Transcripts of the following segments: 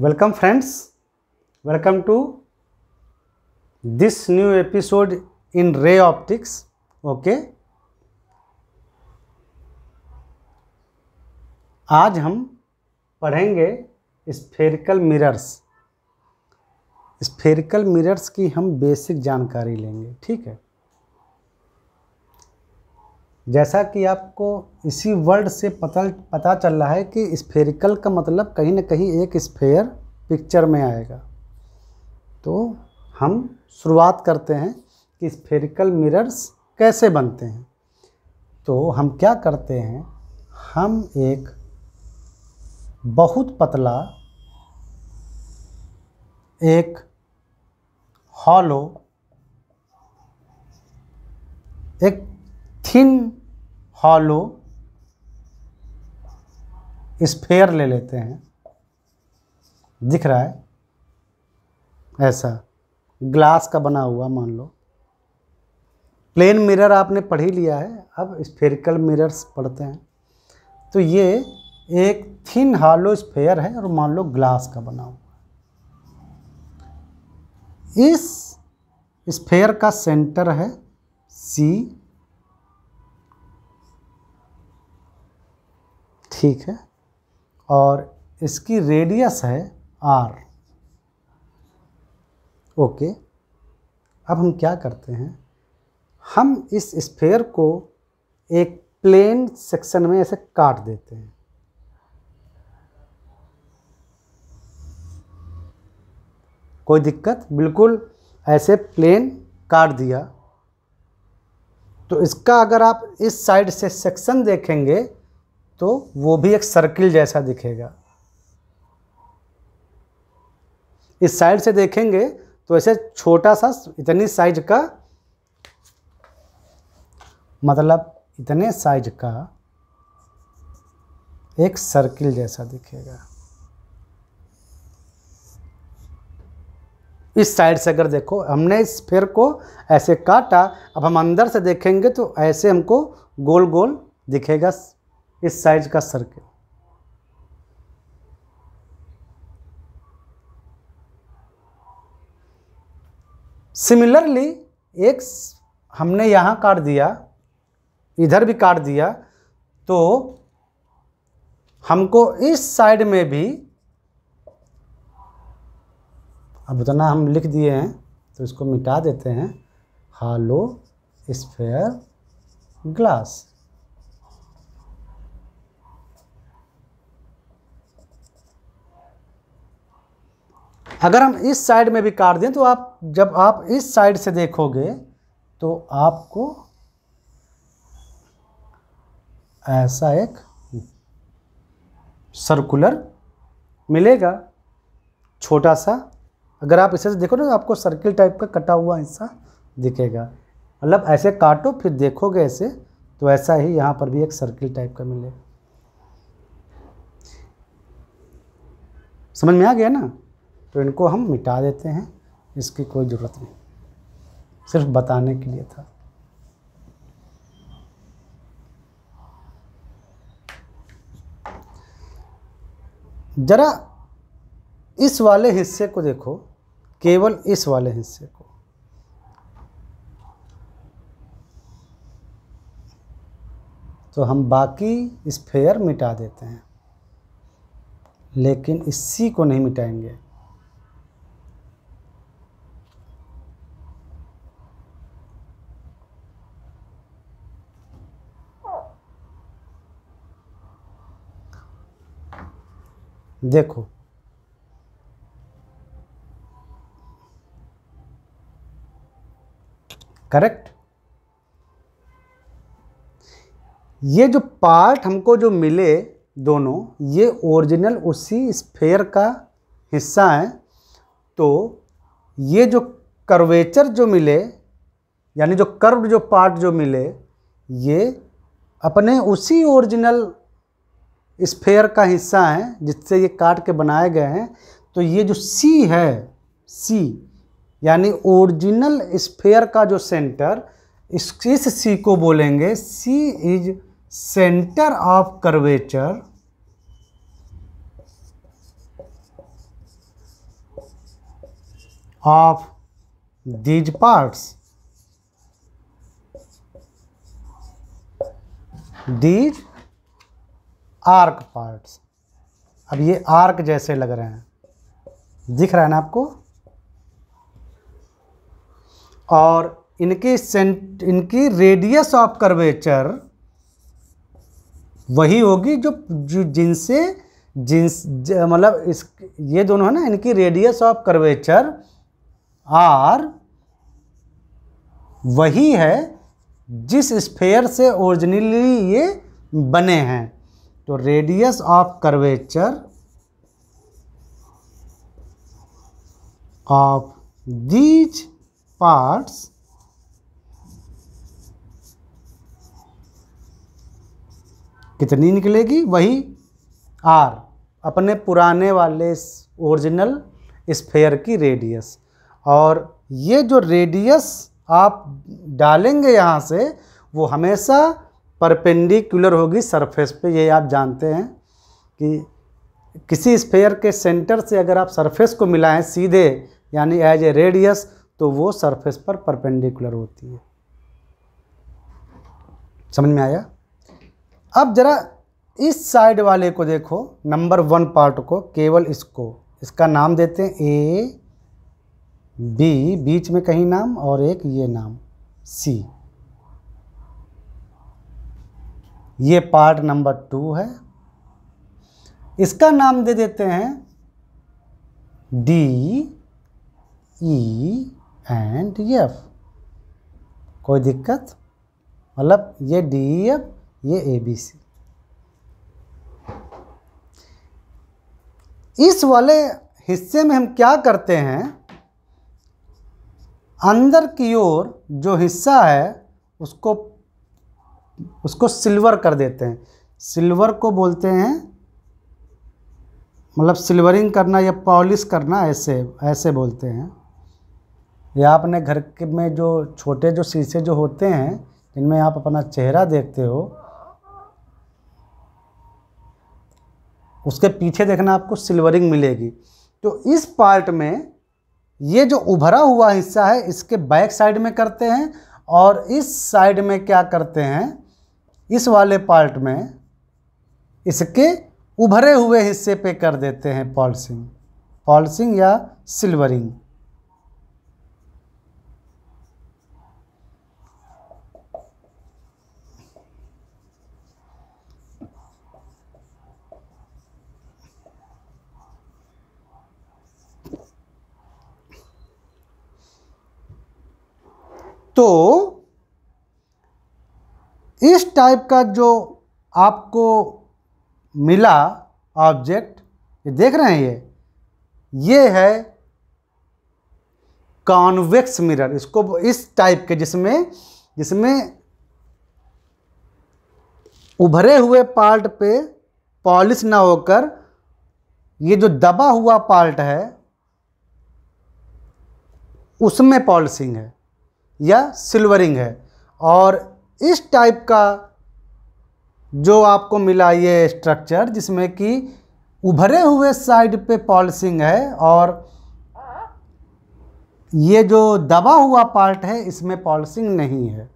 welcome friends welcome to this new episode in ray optics okay आज हम पढ़ेंगे spherical mirrors spherical mirrors की हम बेसिक जानकारी लेंगे ठीक है जैसा कि आपको इसी वर्ड से पता पता चल रहा है कि स्फेरिकल का मतलब कहीं ना कहीं एक स्फेयर पिक्चर में आएगा तो हम शुरुआत करते हैं कि स्फेरिकल मिरर्स कैसे बनते हैं तो हम क्या करते हैं हम एक बहुत पतला एक हॉलो एक हॉलो स्फेयर ले लेते हैं दिख रहा है ऐसा ग्लास का बना हुआ मान लो प्लेन मिरर आपने पढ़ ही लिया है अब स्फेरिकल मिरर्स पढ़ते हैं तो ये एक थिन हालो स्फेयर है और मान लो ग्लास का बना हुआ इस स्फेयर का सेंटर है सी ठीक है और इसकी रेडियस है आर ओके अब हम क्या करते हैं हम इस स्फेयर को एक प्लेन सेक्शन में ऐसे काट देते हैं कोई दिक्कत बिल्कुल ऐसे प्लेन काट दिया तो इसका अगर आप इस साइड से सेक्शन देखेंगे तो वो भी एक सर्किल जैसा दिखेगा इस साइड से देखेंगे तो ऐसे छोटा सा इतनी साइज का मतलब इतने साइज का एक सर्किल जैसा दिखेगा इस साइड से अगर देखो हमने इस फेर को ऐसे काटा अब हम अंदर से देखेंगे तो ऐसे हमको गोल गोल दिखेगा इस साइज का सर्किल सिमिलरली एक हमने यहाँ काट दिया इधर भी काट दिया तो हमको इस साइड में भी अब उतना हम लिख दिए हैं तो इसको मिटा देते हैं हालो स्फेयर ग्लास अगर हम इस साइड में भी काट दें तो आप जब आप इस साइड से देखोगे तो आपको ऐसा एक सर्कुलर मिलेगा छोटा सा अगर आप इसे से देखो ना तो आपको सर्किल टाइप का कटा हुआ हिस्सा दिखेगा मतलब ऐसे काटो फिर देखोगे ऐसे तो ऐसा ही यहाँ पर भी एक सर्किल टाइप का मिलेगा समझ में आ गया ना तो इनको हम मिटा देते हैं इसकी कोई ज़रूरत नहीं सिर्फ बताने के लिए था ज़रा इस वाले हिस्से को देखो केवल इस वाले हिस्से को तो हम बाकी स्फेयर मिटा देते हैं लेकिन इसी को नहीं मिटाएंगे देखो करेक्ट ये जो पार्ट हमको जो मिले दोनों ये ओरिजिनल उसी स्फेयर का हिस्सा है तो ये जो कर्वेचर जो मिले यानी जो कर्व जो पार्ट जो मिले ये अपने उसी ओरिजिनल स्फेयर का हिस्सा हैं जिससे ये काट के बनाए गए हैं तो ये जो सी है सी यानी ओरिजिनल स्फेयर का जो सेंटर इस इस सी को बोलेंगे C is centre of curvature of these parts these arc parts अब ये आर्क जैसे लग रहे हैं दिख रहा है ना आपको और इनकी सेंट इनकी रेडियस ऑफ कर्वेचर वही होगी जो, जो जिनसे जिन्स मतलब इस ये दोनों है ना इनकी रेडियस ऑफ कर्वेचर आर वही है जिस स्फेयर से ओरिजिनली ये बने हैं तो radius of curvature of these parts कितनी निकलेगी वही आर अपने पुराने वाले ओरिजिनल स्फेयर की रेडियस और ये जो रेडियस आप डालेंगे यहाँ से वो हमेशा परपेंडिकुलर होगी सरफेस पे ये आप जानते हैं कि किसी स्फेयर के सेंटर से अगर आप सरफेस को मिलाएं सीधे यानी एज ए रेडियस तो वो सरफेस पर परपेंडिकुलर होती है समझ में आया अब ज़रा इस साइड वाले को देखो नंबर वन पार्ट को केवल इसको इसका नाम देते हैं ए बी बीच में कहीं नाम और एक ये नाम सी ये पार्ट नंबर टू है इसका नाम दे देते हैं डी ई एंड एफ कोई दिक्कत मतलब ये डी ई एफ ये ए बी सी इस वाले हिस्से में हम क्या करते हैं अंदर की ओर जो हिस्सा है उसको उसको सिल्वर कर देते हैं सिल्वर को बोलते हैं मतलब सिल्वरिंग करना या पॉलिश करना ऐसे ऐसे बोलते हैं या अपने घर के में जो छोटे जो शीशे जो होते हैं जिनमें आप अपना चेहरा देखते हो उसके पीछे देखना आपको सिल्वरिंग मिलेगी तो इस पार्ट में ये जो उभरा हुआ हिस्सा है इसके बैक साइड में करते हैं और इस साइड में क्या करते हैं इस वाले पार्ट में इसके उभरे हुए हिस्से पे कर देते हैं पॉलिसिंग पॉलिसिंग या सिल्वरिंग तो इस टाइप का जो आपको मिला ऑब्जेक्ट ये देख रहे हैं ये ये है कॉन्वेक्स मिरर इसको इस टाइप के जिसमें जिसमें उभरे हुए पार्ट पे पॉलिश ना होकर ये जो दबा हुआ पार्ट है उसमें पॉलिशिंग है या सिल्वरिंग है और इस टाइप का जो आपको मिला ये स्ट्रक्चर जिसमें कि उभरे हुए साइड पे पॉलिसिंग है और ये जो दबा हुआ पार्ट है इसमें पॉलिसिंग नहीं है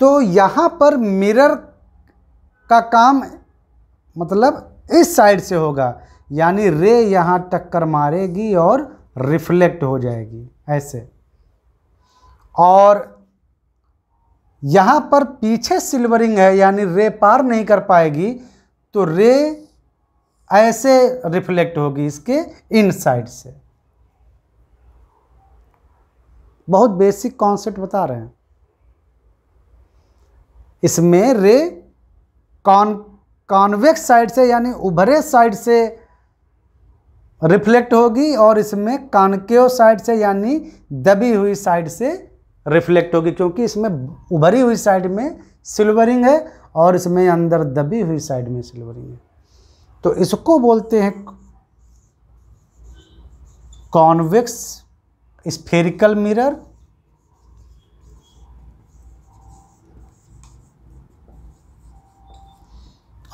तो यहाँ पर मिरर का काम मतलब इस साइड से होगा यानी रे यहाँ टक्कर मारेगी और रिफ्लेक्ट हो जाएगी ऐसे और यहाँ पर पीछे सिल्वरिंग है यानी रे पार नहीं कर पाएगी तो रे ऐसे रिफ्लेक्ट होगी इसके इन साइड से बहुत बेसिक कॉन्सेप्ट बता रहे हैं इसमें रे कॉन कॉन्वेक्स साइड से यानी उभरे साइड से रिफ्लेक्ट होगी और इसमें कानकेव साइड से यानी दबी हुई साइड से रिफ्लेक्ट होगी क्योंकि इसमें उभरी हुई साइड में सिल्वरिंग है और इसमें अंदर दबी हुई साइड में सिल्वरिंग है तो इसको बोलते हैं कॉन्वेक्स स्फेरिकल मिरर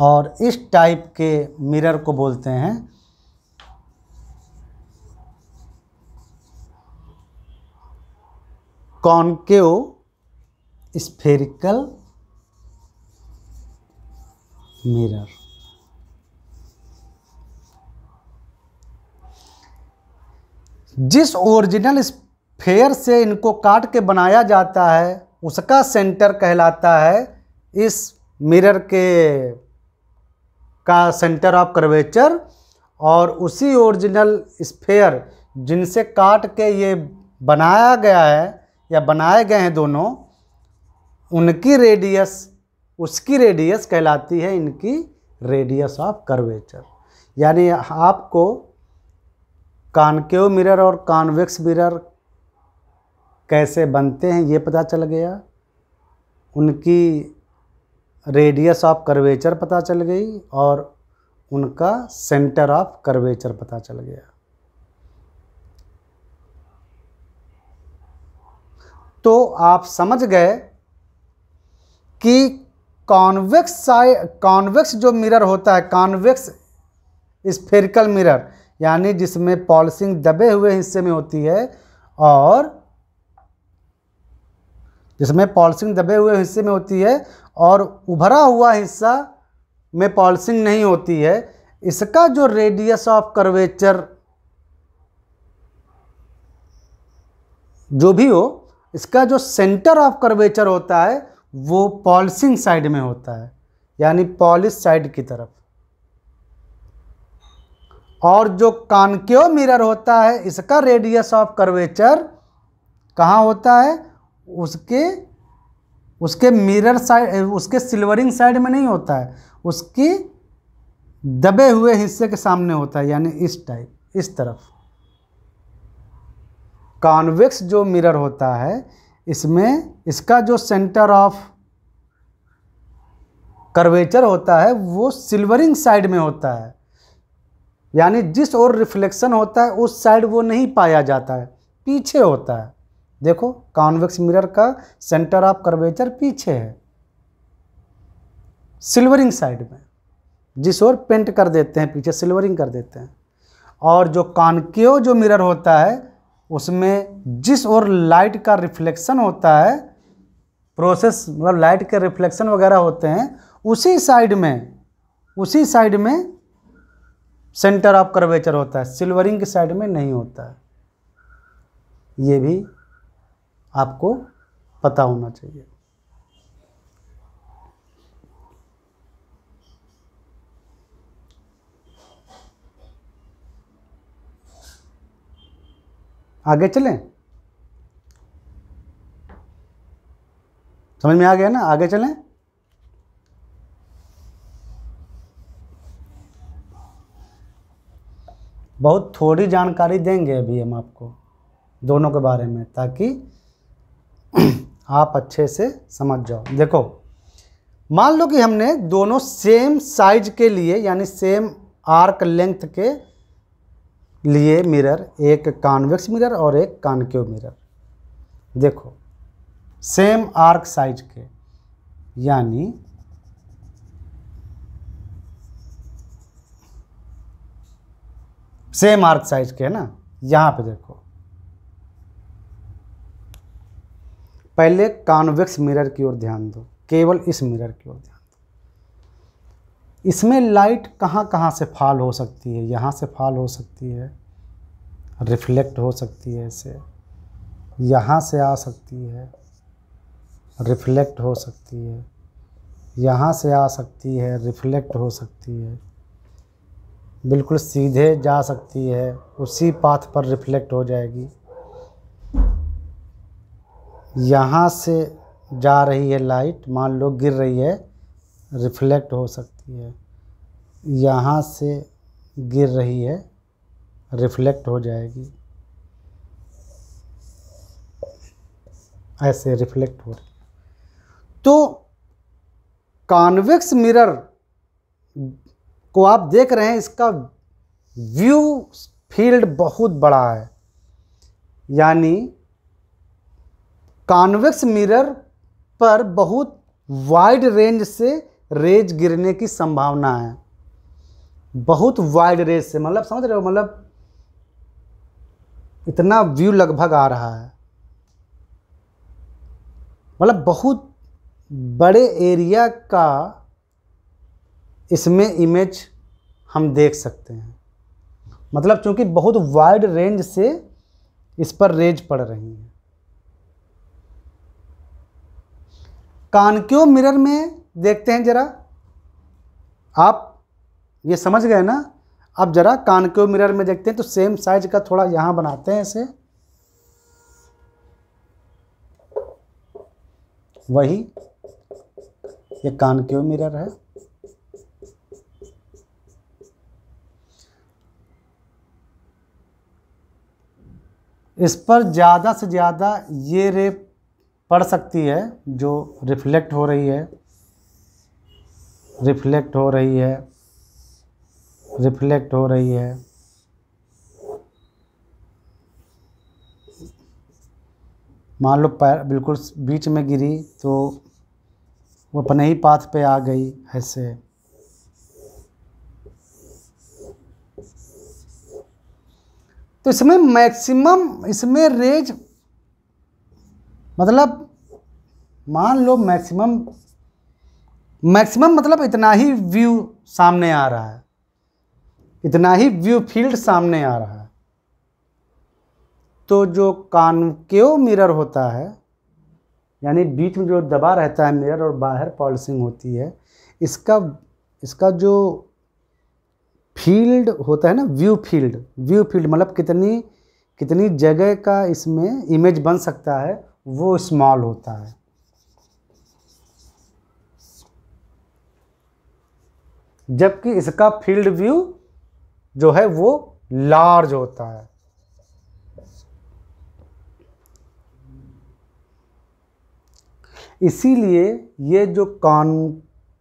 और इस टाइप के मिरर को बोलते हैं कॉनकेव स्फेरिकल मिरर जिस ओरिजिनल स्फेयर से इनको काट के बनाया जाता है उसका सेंटर कहलाता है इस मिरर के का सेंटर ऑफ कर्वेचर और उसी ओरिजिनल स्फेयर जिनसे काट के ये बनाया गया है या बनाए गए हैं दोनों उनकी रेडियस उसकी रेडियस कहलाती है इनकी रेडियस ऑफ कर्वेचर यानी आपको कानकेव मिरर और कॉन्वेक्स मिरर कैसे बनते हैं ये पता चल गया उनकी रेडियस ऑफ कर्वेचर पता चल गई और उनका सेंटर ऑफ कर्वेचर पता चल गया तो आप समझ गए कि कॉन्वेक्स साइड कॉन्वेक्स जो मिरर होता है कॉन्वेक्स स्फेरिकल मिरर यानी जिसमें पॉलिसिंग दबे हुए हिस्से में होती है और जिसमें पॉलिसिंग दबे हुए हिस्से में होती है और उभरा हुआ हिस्सा में पॉलिसिंग नहीं होती है इसका जो रेडियस ऑफ कर्वेचर जो भी हो इसका जो सेंटर ऑफ कर्वेचर होता है वो पॉलिसिंग साइड में होता है यानी पॉलिस साइड की तरफ और जो कानक्यो मिरर होता है इसका रेडियस ऑफ कर्वेचर कहाँ होता है उसके उसके मिरर साइड उसके सिल्वरिंग साइड में नहीं होता है उसकी दबे हुए हिस्से के सामने होता है यानी इस टाइप इस तरफ कॉन्वेक्स जो मिरर होता है इसमें इसका जो सेंटर ऑफ कर्वेचर होता है वो सिल्वरिंग साइड में होता है यानी जिस ओर रिफ्लेक्शन होता है उस साइड वो नहीं पाया जाता है पीछे होता है देखो कॉन्वेक्स मिरर का सेंटर ऑफ कर्वेचर पीछे है सिल्वरिंग साइड में जिस ओर पेंट कर देते हैं पीछे सिल्वरिंग कर देते हैं और जो कॉन्केव जो मिरर होता है उसमें जिस और लाइट का रिफ्लेक्शन होता है प्रोसेस मतलब लाइट के रिफ्लेक्शन वगैरह होते हैं उसी साइड में उसी साइड में सेंटर ऑफ कर्वेचर होता है सिल्वरिंग के साइड में नहीं होता है ये भी आपको पता होना चाहिए आगे चलें समझ में आ गया ना आगे चलें बहुत थोड़ी जानकारी देंगे अभी हम आपको दोनों के बारे में ताकि आप अच्छे से समझ जाओ देखो मान लो कि हमने दोनों सेम साइज के लिए यानी सेम आर्क लेंथ के लिए मिरर एक कॉन्वेक्स मिरर और एक कॉनक्यू मिरर देखो सेम आर्क साइज के यानी सेम आर्क साइज के है ना यहाँ पे देखो पहले कॉन्वेक्स मिरर की ओर ध्यान दो केवल इस मिरर की ओर ध्यान इसमें लाइट कहाँ कहाँ से फाल हो सकती है यहाँ से फाल हो सकती है रिफ्लेक्ट हो सकती है इसे यहाँ से आ सकती है रिफ्लेक्ट हो सकती है यहाँ से आ सकती है रिफ्लेक्ट हो सकती है बिल्कुल सीधे जा सकती है उसी पाथ पर रिफ्लेक्ट हो जाएगी यहाँ से जा रही है लाइट मान लो गिर रही है रिफ्लेक्ट हो सकती है यहाँ से गिर रही है रिफ्लेक्ट हो जाएगी ऐसे रिफ्लेक्ट हो रही तो कॉन्वेक्स मिरर को आप देख रहे हैं इसका व्यू फील्ड बहुत बड़ा है यानी कॉन्वेक्स मिरर पर बहुत वाइड रेंज से रेज गिरने की संभावना है बहुत वाइड रेज से मतलब समझ रहे हो मतलब इतना व्यू लगभग आ रहा है मतलब बहुत बड़े एरिया का इसमें इमेज हम देख सकते हैं मतलब चूंकि बहुत वाइड रेंज से इस पर रेज पड़ रही है कानक्यो मिरर में देखते हैं ज़रा आप ये समझ गए ना अब ज़रा के मिरर में देखते हैं तो सेम साइज का थोड़ा यहाँ बनाते हैं इसे वही ये के मिरर है इस पर ज़्यादा से ज़्यादा ये रे पड़ सकती है जो रिफ्लेक्ट हो रही है रिफ्लेक्ट हो रही है रिफ्लेक्ट हो रही है मान लो पैर बिल्कुल बीच में गिरी तो वो अपने ही पाथ पे आ गई ऐसे तो इसमें मैक्सिमम इसमें रेज मतलब मान लो मैक्सिमम मैक्सिमम मतलब इतना ही व्यू सामने आ रहा है इतना ही व्यू फील्ड सामने आ रहा है तो जो कानकेव मिरर होता है यानी बीच में जो दबा रहता है मिरर और बाहर पॉलिसिंग होती है इसका इसका जो फील्ड होता है ना व्यू फील्ड व्यू फील्ड मतलब कितनी कितनी जगह का इसमें इमेज बन सकता है वो स्मॉल होता है जबकि इसका फील्ड व्यू जो है वो लार्ज होता है इसीलिए ये जो कॉन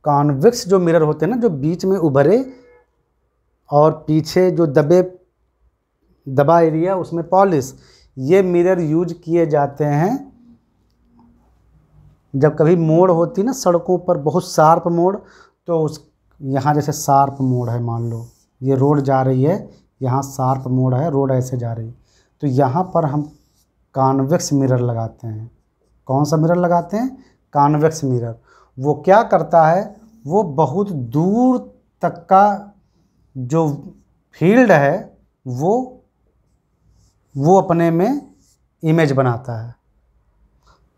कॉन्विक्स जो मिरर होते हैं ना जो बीच में उभरे और पीछे जो दबे दबा एरिया उसमें पॉलिस ये मिरर यूज किए जाते हैं जब कभी मोड़ होती ना सड़कों पर बहुत शार्प मोड़ तो उस यहाँ जैसे शार्प मोड़ है मान लो ये रोड जा रही है यहाँ शार्प मोड़ है रोड ऐसे जा रही तो यहाँ पर हम कॉन्वेक्स मिरर लगाते हैं कौन सा मिरर लगाते हैं कॉन्वेक्स मिरर वो क्या करता है वो बहुत दूर तक का जो फील्ड है वो वो अपने में इमेज बनाता है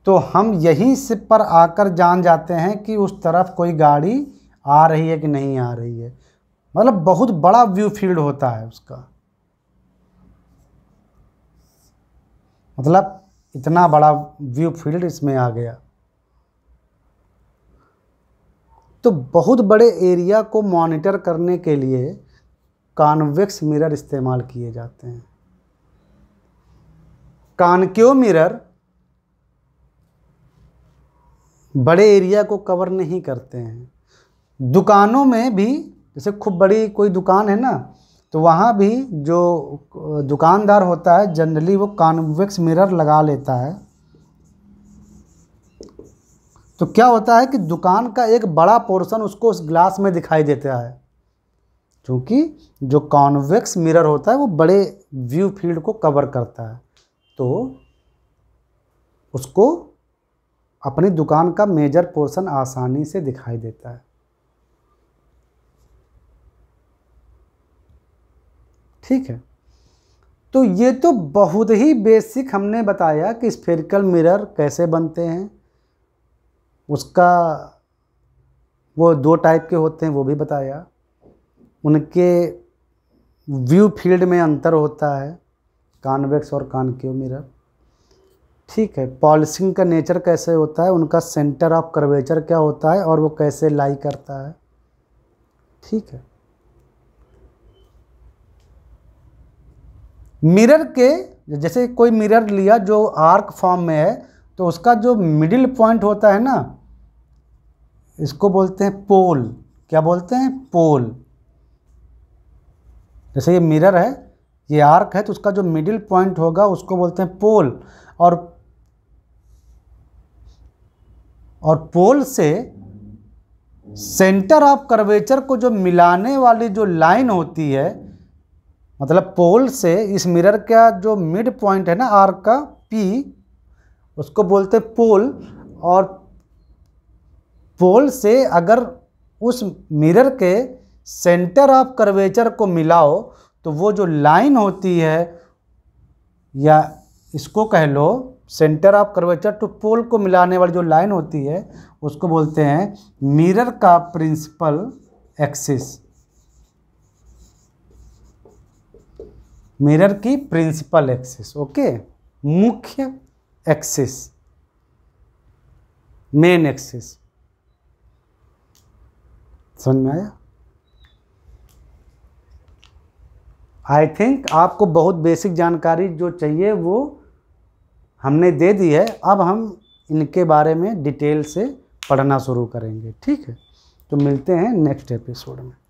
तो हम यहीं से पर आकर जान जाते हैं कि उस तरफ कोई गाड़ी आ रही है कि नहीं आ रही है मतलब बहुत बड़ा व्यू फील्ड होता है उसका मतलब इतना बड़ा व्यू फील्ड इसमें आ गया तो बहुत बड़े एरिया को मॉनिटर करने के लिए कॉन्वेक्स मिरर इस्तेमाल किए जाते हैं कानक्यो मिरर बड़े एरिया को कवर नहीं करते हैं दुकानों में भी जैसे खूब बड़ी कोई दुकान है ना तो वहाँ भी जो दुकानदार होता है जनरली वो कॉन्वेक्स मिरर लगा लेता है तो क्या होता है कि दुकान का एक बड़ा पोर्शन उसको उस ग्लास में दिखाई देता है क्योंकि जो कॉन्वेक्स मिरर होता है वो बड़े व्यू फील्ड को कवर करता है तो उसको अपनी दुकान का मेजर पोर्शन आसानी से दिखाई देता है ठीक है तो ये तो बहुत ही बेसिक हमने बताया कि स्फेरिकल मिरर कैसे बनते हैं उसका वो दो टाइप के होते हैं वो भी बताया उनके व्यू फील्ड में अंतर होता है कॉन्वेक्स और कानक्यू मिरर ठीक है पॉलिसिंग का नेचर कैसे होता है उनका सेंटर ऑफ कर्वेचर क्या होता है और वो कैसे लाई करता है ठीक है मिरर के जैसे कोई मिरर लिया जो आर्क फॉर्म में है तो उसका जो मिडिल पॉइंट होता है ना इसको बोलते हैं पोल क्या बोलते हैं पोल जैसे ये मिरर है ये आर्क है तो उसका जो मिडिल पॉइंट होगा उसको बोलते हैं पोल और और पोल से सेंटर ऑफ कर्वेचर को जो मिलाने वाली जो लाइन होती है मतलब पोल से इस मिरर का जो मिड पॉइंट है ना आर का पी उसको बोलते हैं पोल और पोल से अगर उस मिरर के सेंटर ऑफ कर्वेचर को मिलाओ तो वो जो लाइन होती है या इसको कह लो centre of curvature to pole को मिलाने वाली जो लाइन होती है उसको बोलते हैं मिरर का प्रिंसिपल एक्सिस मिरर की प्रिंसिपल एक्सिस ओके मुख्य एक्सिस मेन एक्सिस समझ में आया आई थिंक आपको बहुत बेसिक जानकारी जो चाहिए वो हमने दे दी है अब हम इनके बारे में डिटेल से पढ़ना शुरू करेंगे ठीक है तो मिलते हैं नेक्स्ट एपिसोड में